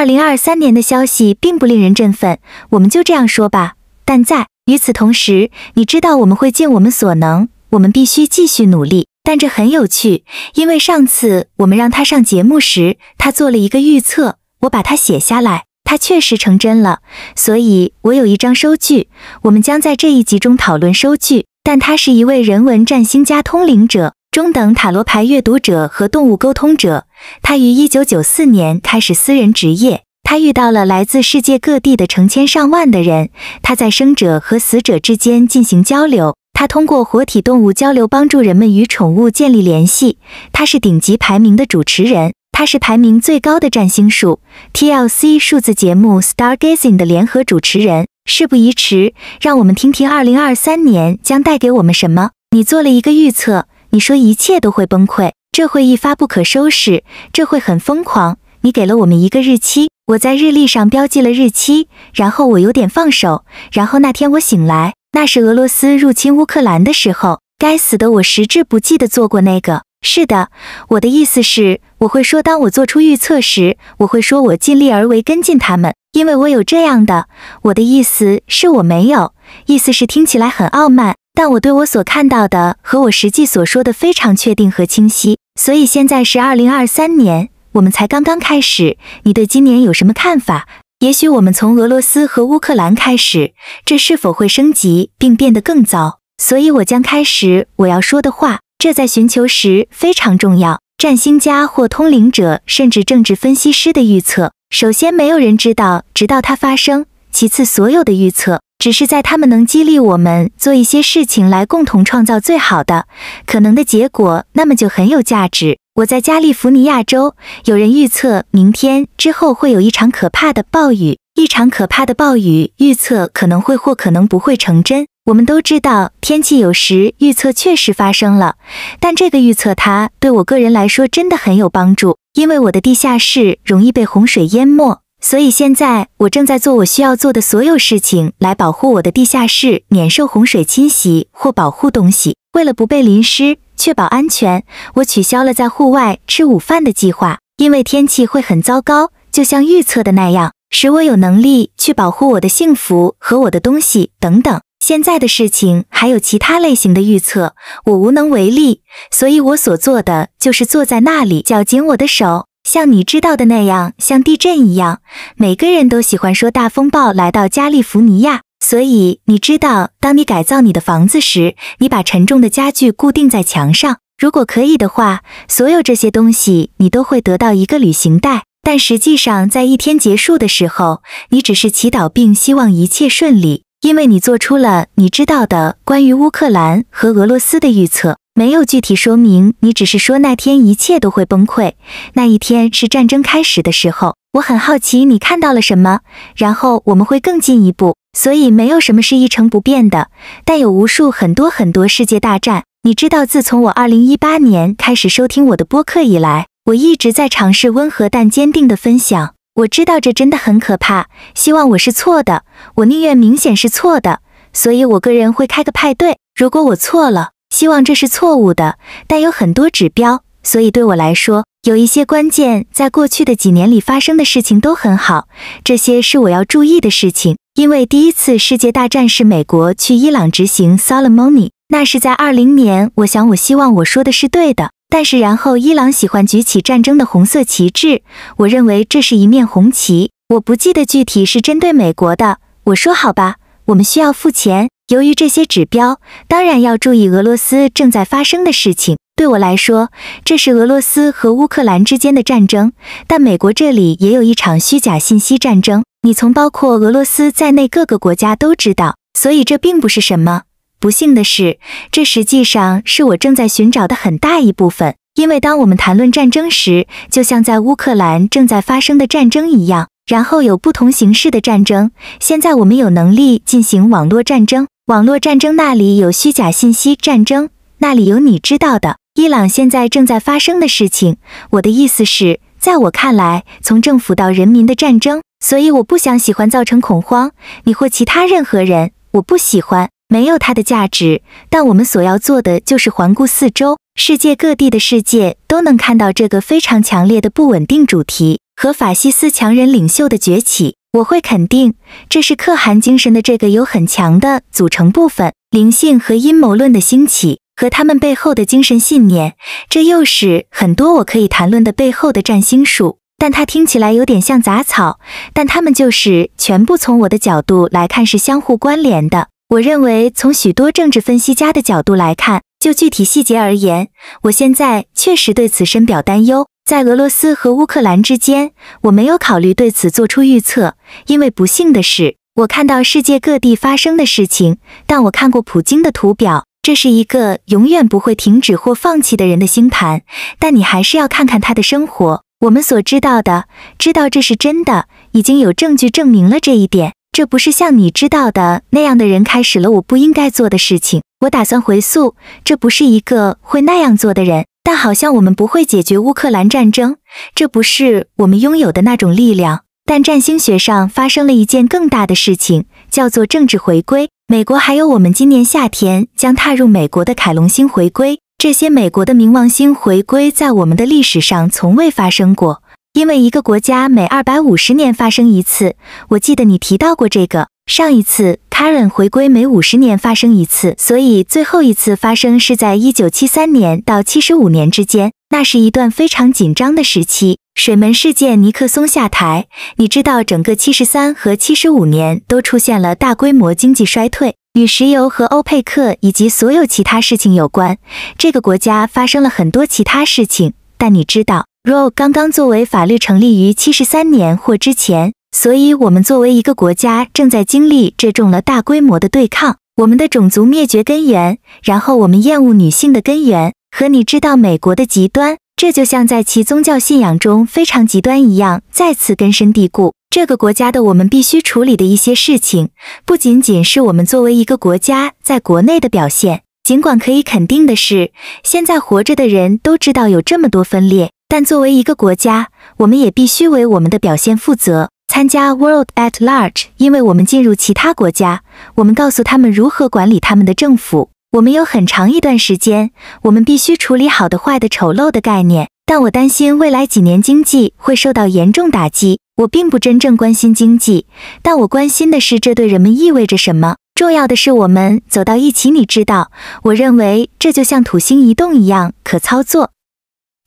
二零二三年的消息并不令人振奋，我们就这样说吧。但在与此同时，你知道我们会尽我们所能，我们必须继续努力。但这很有趣，因为上次我们让他上节目时，他做了一个预测，我把它写下来，它确实成真了，所以我有一张收据。我们将在这一集中讨论收据，但他是一位人文占星家、通灵者。中等塔罗牌阅读者和动物沟通者，他于一九九四年开始私人职业。他遇到了来自世界各地的成千上万的人。他在生者和死者之间进行交流。他通过活体动物交流帮助人们与宠物建立联系。他是顶级排名的主持人。他是排名最高的占星术 TLC 数字节目 Star Gazing 的联合主持人。事不宜迟，让我们听听二零二三年将带给我们什么。你做了一个预测。你说一切都会崩溃，这会一发不可收拾，这会很疯狂。你给了我们一个日期，我在日历上标记了日期，然后我有点放手。然后那天我醒来，那是俄罗斯入侵乌克兰的时候。该死的，我实质不记得做过那个。是的，我的意思是，我会说，当我做出预测时，我会说我尽力而为，跟进他们，因为我有这样的。我的意思是，我没有，意思是听起来很傲慢。但我对我所看到的和我实际所说的非常确定和清晰。所以现在是二零二三年，我们才刚刚开始。你对今年有什么看法？也许我们从俄罗斯和乌克兰开始，这是否会升级并变得更糟？所以，我将开始我要说的话。这在寻求时非常重要。占星家或通灵者，甚至政治分析师的预测，首先没有人知道，直到它发生。其次，所有的预测。只是在他们能激励我们做一些事情来共同创造最好的可能的结果，那么就很有价值。我在加利福尼亚州，有人预测明天之后会有一场可怕的暴雨，一场可怕的暴雨预测可能会或可能不会成真。我们都知道天气有时预测确实发生了，但这个预测它对我个人来说真的很有帮助，因为我的地下室容易被洪水淹没。所以现在我正在做我需要做的所有事情，来保护我的地下室免受洪水侵袭或保护东西。为了不被淋湿，确保安全，我取消了在户外吃午饭的计划，因为天气会很糟糕，就像预测的那样，使我有能力去保护我的幸福和我的东西等等。现在的事情还有其他类型的预测，我无能为力，所以我所做的就是坐在那里，绞紧我的手。像你知道的那样，像地震一样，每个人都喜欢说大风暴来到加利福尼亚。所以你知道，当你改造你的房子时，你把沉重的家具固定在墙上。如果可以的话，所有这些东西你都会得到一个旅行袋。但实际上，在一天结束的时候，你只是祈祷并希望一切顺利，因为你做出了你知道的关于乌克兰和俄罗斯的预测。没有具体说明，你只是说那天一切都会崩溃。那一天是战争开始的时候。我很好奇你看到了什么，然后我们会更进一步。所以没有什么是一成不变的，但有无数很多很多世界大战。你知道，自从我二零一八年开始收听我的播客以来，我一直在尝试温和但坚定的分享。我知道这真的很可怕，希望我是错的。我宁愿明显是错的，所以我个人会开个派对。如果我错了。希望这是错误的，但有很多指标，所以对我来说，有一些关键在过去的几年里发生的事情都很好。这些是我要注意的事情，因为第一次世界大战是美国去伊朗执行 s o l 萨拉莫 y 那是在二零年。我想，我希望我说的是对的，但是然后伊朗喜欢举起战争的红色旗帜，我认为这是一面红旗。我不记得具体是针对美国的。我说好吧。我们需要付钱。由于这些指标，当然要注意俄罗斯正在发生的事情。对我来说，这是俄罗斯和乌克兰之间的战争，但美国这里也有一场虚假信息战争。你从包括俄罗斯在内各个国家都知道，所以这并不是什么不幸的事。这实际上是我正在寻找的很大一部分，因为当我们谈论战争时，就像在乌克兰正在发生的战争一样。然后有不同形式的战争。现在我们有能力进行网络战争。网络战争那里有虚假信息，战争那里有你知道的伊朗现在正在发生的事情。我的意思是在我看来，从政府到人民的战争。所以我不想喜欢造成恐慌，你或其他任何人，我不喜欢，没有它的价值。但我们所要做的就是环顾四周，世界各地的世界都能看到这个非常强烈的不稳定主题。和法西斯强人领袖的崛起，我会肯定这是可汗精神的这个有很强的组成部分。灵性和阴谋论的兴起和他们背后的精神信念，这又是很多我可以谈论的背后的占星术。但它听起来有点像杂草，但他们就是全部从我的角度来看是相互关联的。我认为从许多政治分析家的角度来看，就具体细节而言，我现在确实对此深表担忧。在俄罗斯和乌克兰之间，我没有考虑对此做出预测，因为不幸的是，我看到世界各地发生的事情。但我看过普京的图表，这是一个永远不会停止或放弃的人的星盘。但你还是要看看他的生活。我们所知道的，知道这是真的，已经有证据证明了这一点。这不是像你知道的那样的人开始了我不应该做的事情。我打算回溯，这不是一个会那样做的人。但好像我们不会解决乌克兰战争，这不是我们拥有的那种力量。但占星学上发生了一件更大的事情，叫做政治回归。美国还有我们今年夏天将踏入美国的凯龙星回归，这些美国的冥王星回归在我们的历史上从未发生过，因为一个国家每二百五十年发生一次。我记得你提到过这个。上一次 Karen 回归每五十年发生一次，所以最后一次发生是在一九七三年到七十五年之间。那是一段非常紧张的时期，水门事件，尼克松下台。你知道整个七十三和七十五年都出现了大规模经济衰退，与石油和欧佩克以及所有其他事情有关。这个国家发生了很多其他事情，但你知道 Roe 刚刚作为法律成立于七十三年或之前。所以，我们作为一个国家正在经历这种了大规模的对抗，我们的种族灭绝根源，然后我们厌恶女性的根源，和你知道美国的极端，这就像在其宗教信仰中非常极端一样，再次根深蒂固。这个国家的我们必须处理的一些事情，不仅仅是我们作为一个国家在国内的表现。尽管可以肯定的是，现在活着的人都知道有这么多分裂，但作为一个国家，我们也必须为我们的表现负责。参加 World at Large，因为我们进入其他国家，我们告诉他们如何管理他们的政府。我们有很长一段时间，我们必须处理好的、坏的、丑陋的概念。但我担心未来几年经济会受到严重打击。我并不真正关心经济，但我关心的是这对人们意味着什么。重要的是我们走到一起。你知道，我认为这就像土星移动一样可操作。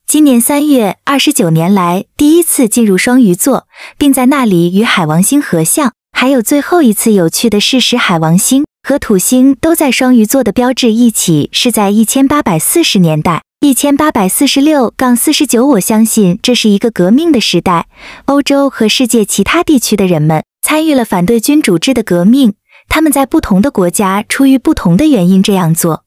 今年三月，二十九年来第一次进入双鱼座，并在那里与海王星合相。还有最后一次有趣的事实：海王星和土星都在双鱼座的标志一起，是在一千八百四十年代，一千八百四十六杠四十九。我相信这是一个革命的时代，欧洲和世界其他地区的人们参与了反对君主制的革命。他们在不同的国家，出于不同的原因这样做。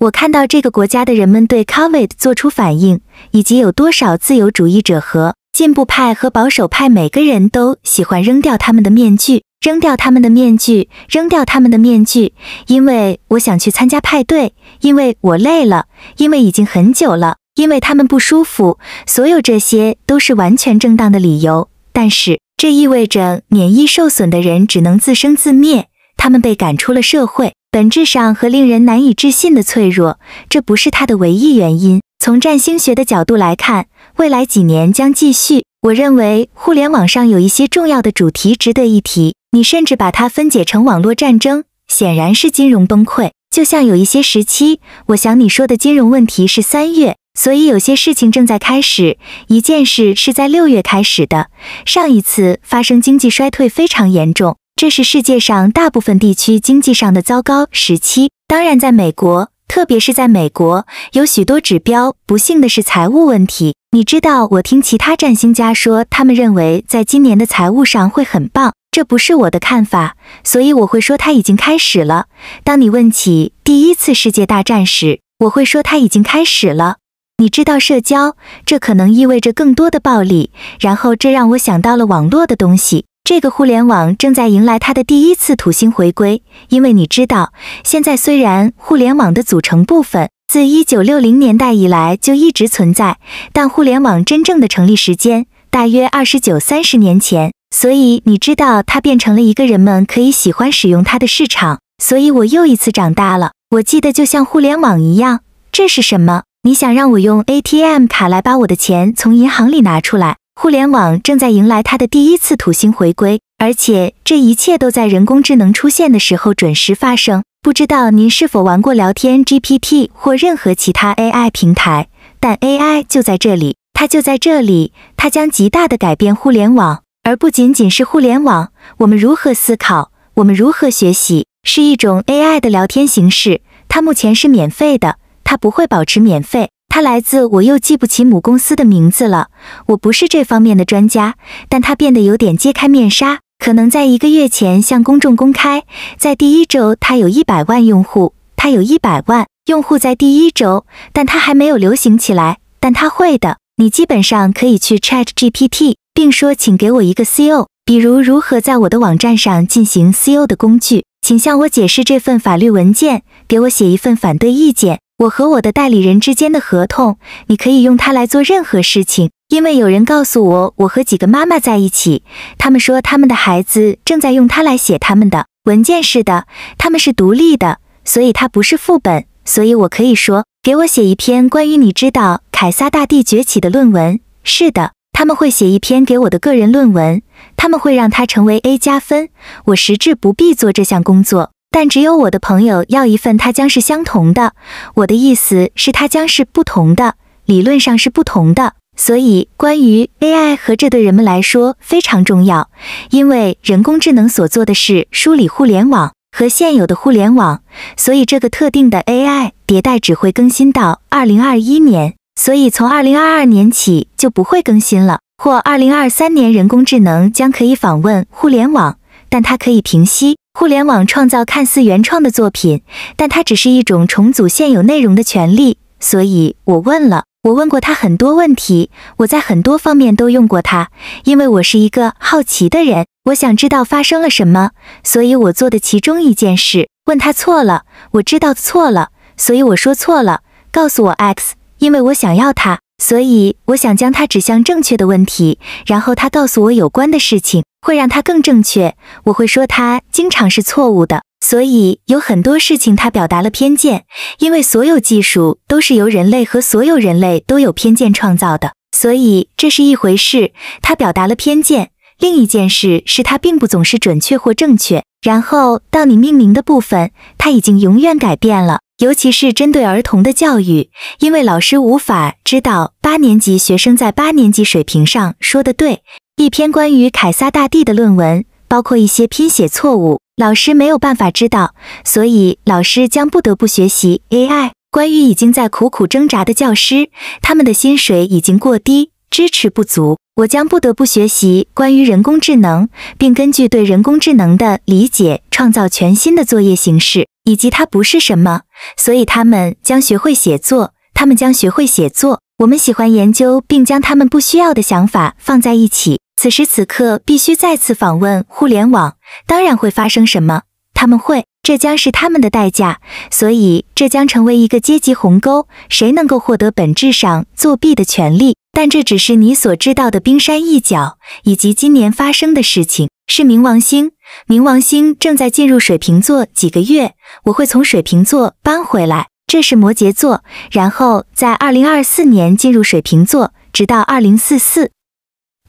我看到这个国家的人们对 COVID 做出反应，以及有多少自由主义者和进步派和保守派，每个人都喜欢扔掉他们的面具，扔掉他们的面具，扔掉他们的面具，因为我想去参加派对，因为我累了，因为已经很久了，因为他们不舒服，所有这些都是完全正当的理由。但是这意味着免疫受损的人只能自生自灭，他们被赶出了社会。本质上和令人难以置信的脆弱，这不是它的唯一原因。从占星学的角度来看，未来几年将继续。我认为互联网上有一些重要的主题值得一提。你甚至把它分解成网络战争，显然是金融崩溃。就像有一些时期，我想你说的金融问题是三月，所以有些事情正在开始。一件事是在六月开始的，上一次发生经济衰退非常严重。这是世界上大部分地区经济上的糟糕时期。当然，在美国，特别是在美国，有许多指标。不幸的是，财务问题。你知道，我听其他占星家说，他们认为在今年的财务上会很棒。这不是我的看法，所以我会说它已经开始了。当你问起第一次世界大战时，我会说它已经开始了。你知道，社交这可能意味着更多的暴力，然后这让我想到了网络的东西。这个互联网正在迎来它的第一次土星回归，因为你知道，现在虽然互联网的组成部分自一九六零年代以来就一直存在，但互联网真正的成立时间大约二十九三十年前。所以你知道，它变成了一个人们可以喜欢使用它的市场。所以我又一次长大了。我记得就像互联网一样，这是什么？你想让我用 ATM 卡来把我的钱从银行里拿出来？互联网正在迎来它的第一次土星回归，而且这一切都在人工智能出现的时候准时发生。不知道您是否玩过聊天 GPT 或任何其他 AI 平台？但 AI 就在这里，它就在这里，它将极大地改变互联网，而不仅仅是互联网。我们如何思考，我们如何学习，是一种 AI 的聊天形式。它目前是免费的，它不会保持免费。它来自，我又记不起母公司的名字了。我不是这方面的专家，但它变得有点揭开面纱，可能在一个月前向公众公开。在第一周，它有一百万用户，它有一百万用户在第一周，但它还没有流行起来，但它会的。你基本上可以去 Chat GPT，并说请给我一个 CO，比如如何在我的网站上进行 CO 的工具，请向我解释这份法律文件，给我写一份反对意见。我和我的代理人之间的合同，你可以用它来做任何事情。因为有人告诉我，我和几个妈妈在一起，他们说他们的孩子正在用它来写他们的文件。是的，他们是独立的，所以它不是副本。所以我可以说，给我写一篇关于你知道凯撒大帝崛起的论文。是的，他们会写一篇给我的个人论文，他们会让它成为 A 加分。我实质不必做这项工作。但只有我的朋友要一份，它将是相同的。我的意思是，它将是不同的，理论上是不同的。所以，关于 AI 和这对人们来说非常重要，因为人工智能所做的是梳理互联网和现有的互联网，所以这个特定的 AI 迭代只会更新到2021年，所以从2022年起就不会更新了。或2023年，人工智能将可以访问互联网，但它可以平息。互联网创造看似原创的作品，但它只是一种重组现有内容的权利。所以我问了，我问过他很多问题，我在很多方面都用过他，因为我是一个好奇的人，我想知道发生了什么。所以我做的其中一件事，问他错了，我知道错了，所以我说错了，告诉我 X，因为我想要它，所以我想将它指向正确的问题，然后他告诉我有关的事情。会让它更正确。我会说它经常是错误的，所以有很多事情它表达了偏见，因为所有技术都是由人类和所有人类都有偏见创造的，所以这是一回事。它表达了偏见，另一件事是它并不总是准确或正确。然后到你命名的部分，它已经永远改变了，尤其是针对儿童的教育，因为老师无法知道八年级学生在八年级水平上说的对。一篇关于凯撒大帝的论文，包括一些拼写错误，老师没有办法知道，所以老师将不得不学习 AI。关于已经在苦苦挣扎的教师，他们的薪水已经过低，支持不足，我将不得不学习关于人工智能，并根据对人工智能的理解，创造全新的作业形式，以及它不是什么。所以他们将学会写作，他们将学会写作。我们喜欢研究，并将他们不需要的想法放在一起。此时此刻，必须再次访问互联网。当然会发生什么？他们会，这将是他们的代价。所以，这将成为一个阶级鸿沟。谁能够获得本质上作弊的权利？但这只是你所知道的冰山一角，以及今年发生的事情。是冥王星，冥王星正在进入水瓶座几个月。我会从水瓶座搬回来，这是摩羯座，然后在二零二四年进入水瓶座，直到二零四四。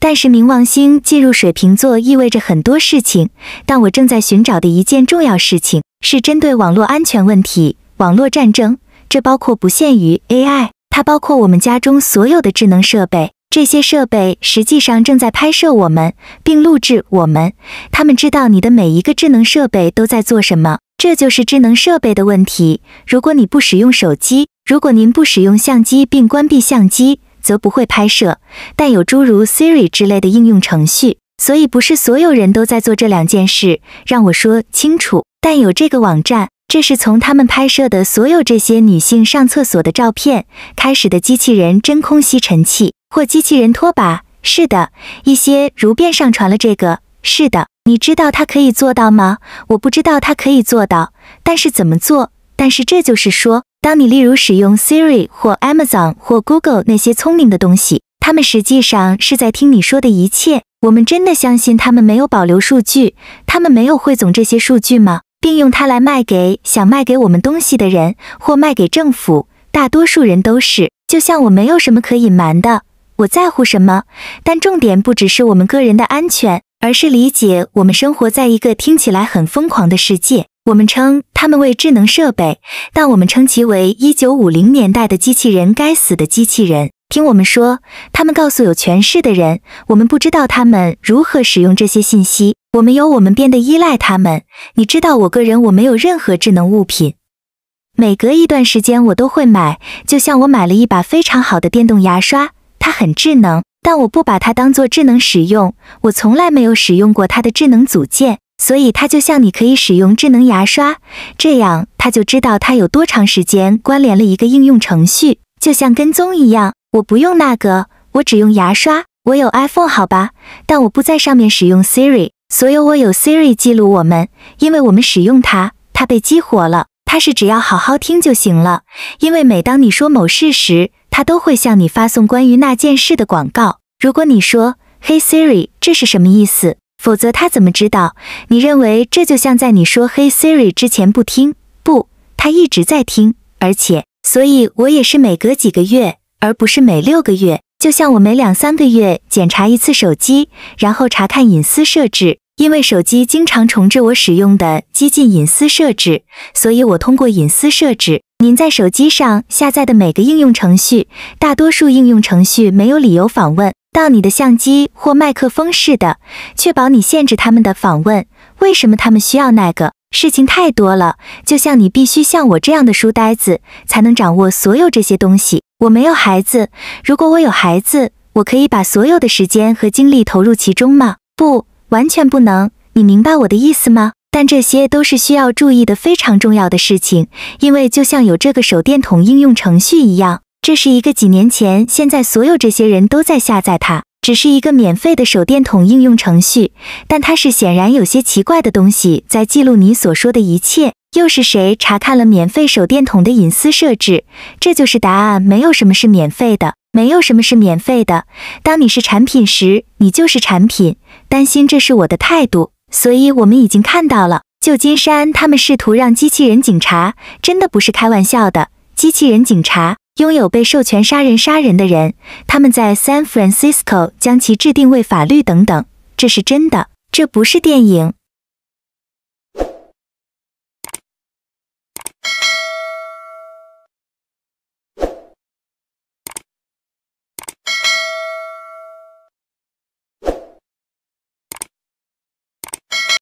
但是冥王星进入水瓶座意味着很多事情，但我正在寻找的一件重要事情是针对网络安全问题、网络战争，这包括不限于 AI，它包括我们家中所有的智能设备，这些设备实际上正在拍摄我们并录制我们，他们知道你的每一个智能设备都在做什么，这就是智能设备的问题。如果你不使用手机，如果您不使用相机并关闭相机。则不会拍摄，但有诸如 Siri 之类的应用程序，所以不是所有人都在做这两件事。让我说清楚，但有这个网站，这是从他们拍摄的所有这些女性上厕所的照片开始的。机器人真空吸尘器或机器人拖把，是的，一些如便上传了这个，是的，你知道它可以做到吗？我不知道它可以做到，但是怎么做？但是这就是说。当你例如使用 Siri 或 Amazon 或 Google 那些聪明的东西，他们实际上是在听你说的一切。我们真的相信他们没有保留数据，他们没有汇总这些数据吗？并用它来卖给想卖给我们东西的人，或卖给政府。大多数人都是。就像我没有什么可隐瞒的，我在乎什么？但重点不只是我们个人的安全，而是理解我们生活在一个听起来很疯狂的世界。我们称他们为智能设备，但我们称其为1950年代的机器人。该死的机器人！听我们说，他们告诉有权势的人，我们不知道他们如何使用这些信息。我们有，我们变得依赖他们。你知道，我个人，我没有任何智能物品。每隔一段时间，我都会买，就像我买了一把非常好的电动牙刷，它很智能，但我不把它当做智能使用。我从来没有使用过它的智能组件。所以它就像你可以使用智能牙刷，这样它就知道它有多长时间关联了一个应用程序，就像跟踪一样。我不用那个，我只用牙刷。我有 iPhone 好吧，但我不在上面使用 Siri。所有我有 Siri 记录我们，因为我们使用它，它被激活了。它是只要好好听就行了。因为每当你说某事时，它都会向你发送关于那件事的广告。如果你说嘿 Siri，这是什么意思？否则他怎么知道？你认为这就像在你说嘿 Siri” 之前不听？不，他一直在听，而且所以我也是每隔几个月，而不是每六个月，就像我每两三个月检查一次手机，然后查看隐私设置，因为手机经常重置我使用的激进隐私设置，所以我通过隐私设置，您在手机上下载的每个应用程序，大多数应用程序没有理由访问。到你的相机或麦克风似的，确保你限制他们的访问。为什么他们需要那个？事情太多了，就像你必须像我这样的书呆子才能掌握所有这些东西。我没有孩子，如果我有孩子，我可以把所有的时间和精力投入其中吗？不，完全不能。你明白我的意思吗？但这些都是需要注意的非常重要的事情，因为就像有这个手电筒应用程序一样。这是一个几年前，现在所有这些人都在下载它，只是一个免费的手电筒应用程序。但它是显然有些奇怪的东西在记录你所说的一切。又是谁查看了免费手电筒的隐私设置？这就是答案。没有什么是免费的，没有什么是免费的。当你是产品时，你就是产品。担心这是我的态度，所以我们已经看到了旧金山，他们试图让机器人警察，真的不是开玩笑的，机器人警察。拥有被授权杀人、杀人的人，他们在 San Francisco 将其制定为法律等等，这是真的，这不是电影。